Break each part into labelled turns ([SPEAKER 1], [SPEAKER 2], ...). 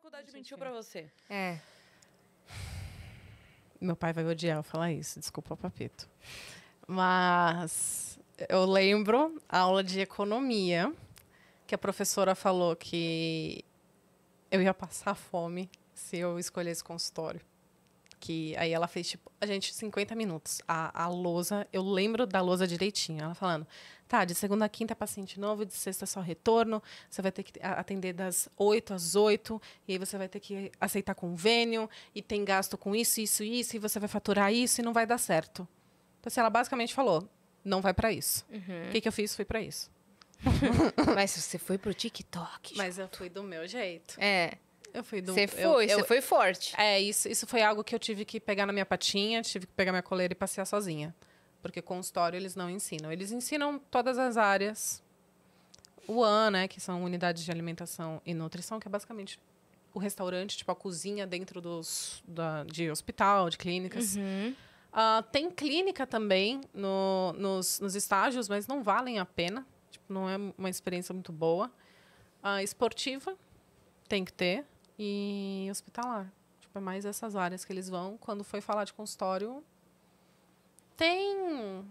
[SPEAKER 1] faculdade mentiu para você?
[SPEAKER 2] É. Meu pai vai odiar eu falar isso, desculpa, papito. Mas eu lembro a aula de economia que a professora falou que eu ia passar fome se eu escolhesse consultório que aí ela fez, tipo, a gente, 50 minutos. A, a lousa, eu lembro da lousa direitinho, ela falando, tá, de segunda a quinta é paciente novo, de sexta é só retorno, você vai ter que atender das 8 às 8, e aí você vai ter que aceitar convênio, e tem gasto com isso, isso, isso, e você vai faturar isso, e não vai dar certo. Então, assim, ela basicamente falou, não vai para isso. Uhum. O que, que eu fiz foi para isso. Mas você foi pro TikTok. Mas junto. eu fui do meu jeito. É. Eu fui do. Você foi, você foi forte. É, isso, isso foi algo que eu tive que pegar na minha patinha, tive que pegar minha coleira e passear sozinha. Porque consultório eles não ensinam. Eles ensinam todas as áreas. O AN, né, que são unidades de alimentação e nutrição, que é basicamente o restaurante, tipo a cozinha dentro dos, da, de hospital, de clínicas. Uhum. Uh, tem clínica também no, nos, nos estágios, mas não valem a pena. Tipo, não é uma experiência muito boa. Uh, esportiva, tem que ter e hospitalar. Tipo, é mais essas áreas que eles vão. Quando foi falar de consultório, tem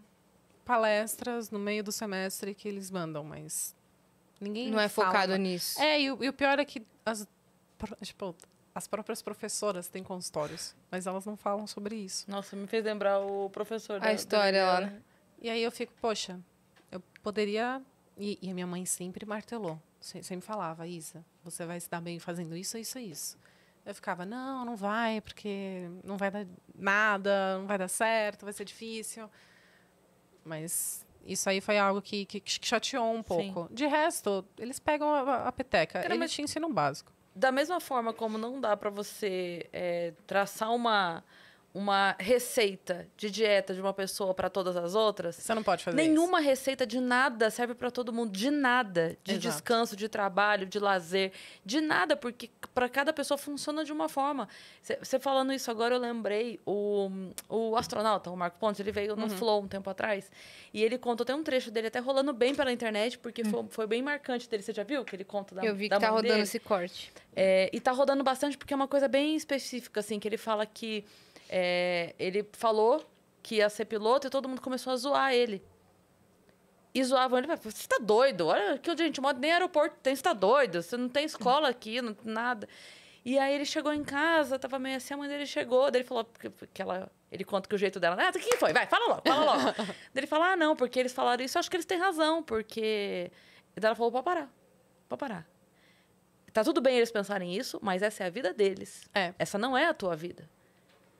[SPEAKER 2] palestras no meio do semestre que eles mandam, mas ninguém não é focado nisso. É, e o, e o, pior é que as tipo, as próprias professoras têm consultórios, mas elas não falam sobre isso.
[SPEAKER 1] Nossa, me fez lembrar o professor. A da, história da lá.
[SPEAKER 2] E aí eu fico, poxa, eu poderia e, e a minha mãe sempre martelou. Você me falava, Isa, você vai se dar bem fazendo isso, isso e isso. Eu ficava, não, não vai, porque não vai dar nada, não vai dar certo, vai ser difícil. Mas isso aí foi algo que, que, que chateou um pouco. Sim. De resto, eles pegam a, a peteca, Cara, eles te ensinam o básico.
[SPEAKER 1] Da mesma forma como não dá para você é, traçar uma uma receita de dieta de uma pessoa para todas as outras. Você não pode fazer Nenhuma isso. receita de nada serve para todo mundo, de nada, de Exato. descanso, de trabalho, de lazer, de nada, porque para cada pessoa funciona de uma forma. Você falando isso agora, eu lembrei o, o astronauta, o Marco Pontes, ele veio no uhum. Flow um tempo atrás e ele contou, tem um trecho dele até rolando bem pela internet, porque uhum. foi, foi, bem marcante dele. Você já viu que ele conta da Eu vi que tá rodando dele. esse corte. É, e tá rodando bastante porque é uma coisa bem específica, assim, que ele fala que é, ele falou que ia ser piloto e todo mundo começou a zoar ele. E zoavam ele, você tá doido? Olha que gente mora, nem aeroporto tem, você tá doido? Você não tem escola aqui, não, nada. E aí ele chegou em casa, tava meio assim, a mãe dele chegou, daí ele falou que, que ela. Ele conta que o jeito dela, ah, o que foi? Vai, fala logo, fala logo. daí ele fala, ah, não, porque eles falaram isso, acho que eles têm razão, porque. E daí ela falou, pode parar, pode parar. Tá tudo bem eles pensarem isso, mas essa é a vida deles. É. Essa não é a tua vida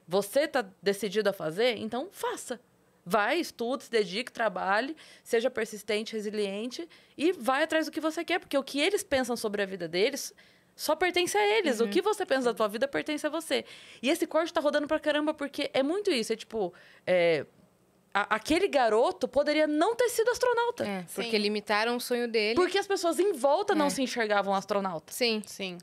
[SPEAKER 1] você está decidido a fazer, então faça. Vai, estude, se dedique, trabalhe, seja persistente, resiliente e vai atrás do que você quer, porque o que eles pensam sobre a vida deles só pertence a eles. Uhum. O que você pensa da tua vida pertence a você. E esse corte tá rodando pra caramba porque é muito isso. É tipo. É, a, aquele garoto poderia não ter sido astronauta. É, porque limitaram o sonho dele. Porque as pessoas em volta é. não se enxergavam astronauta. Sim, sim.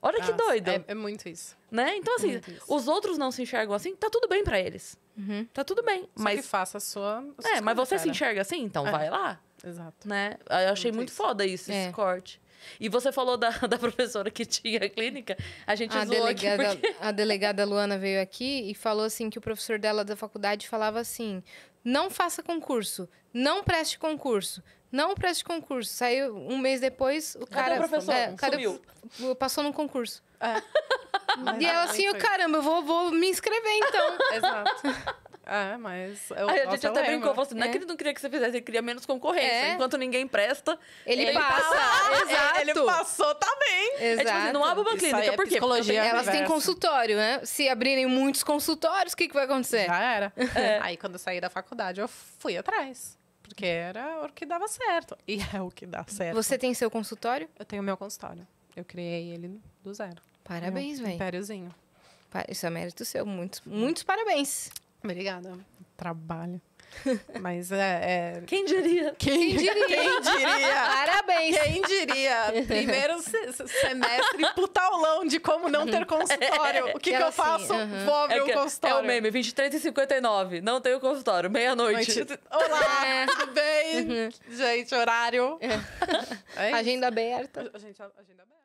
[SPEAKER 2] Olha que doido. É, é, muito isso.
[SPEAKER 1] Né? Então, assim, os outros não se enxergam assim, tá tudo bem para eles. Uhum. Tá tudo bem. Só mas faça a sua. é, mas você cara. se enxerga
[SPEAKER 2] assim, então é. vai lá.
[SPEAKER 1] Exato. Né? Eu achei muito, muito foda isso, esse é. corte. E você falou da, da professora que tinha a clínica, a gente a delegada, porque... A delegada Luana veio aqui e falou assim que o professor dela da faculdade falava assim: não faça concurso, não preste concurso, não preste concurso. Saiu um mês depois, o cara. Cadê o professor? É, cara, passou num concurso. É. E ela assim, eu, caramba, eu vou, vou me inscrever então. Exato. É, mas. Eu, é Aí a gente até brincou, falou assim: não é, é que ele não queria que você fizesse, ele queria menos concorrência. É. Enquanto ninguém presta. Ele, ele passa. passa. Exato. Ele passou também. Exato. É, é tipo assim, não abre uma clínica, é por quê? Porque elas têm consultório, né? Se abrirem muitos consultórios, o que, que vai acontecer?
[SPEAKER 2] Já era. É. Aí quando eu saí da faculdade, eu fui atrás porque era o que dava certo. E é o que dá certo. Você tem seu consultório? Eu tenho meu consultório. Eu criei ele do zero. Parabéns, velho. Impériozinho. Isso é mérito seu. Muitos, muitos parabéns. Obrigada. Trabalho. Mas é, é, Quem diria? Quem, Quem diria? Quem diria? Quem diria? Primeiro semestre,
[SPEAKER 1] putaulão de como não ter uhum. consultório. É, o que, que, que é eu assim, faço? Uhum. Vou é abrir é um consultório. É o meme, 23 e 59 Não tenho consultório, meia-noite.
[SPEAKER 2] Olá, é. tudo bem? Uhum. Gente, horário. É. É agenda aberta. Gente, agenda aberta.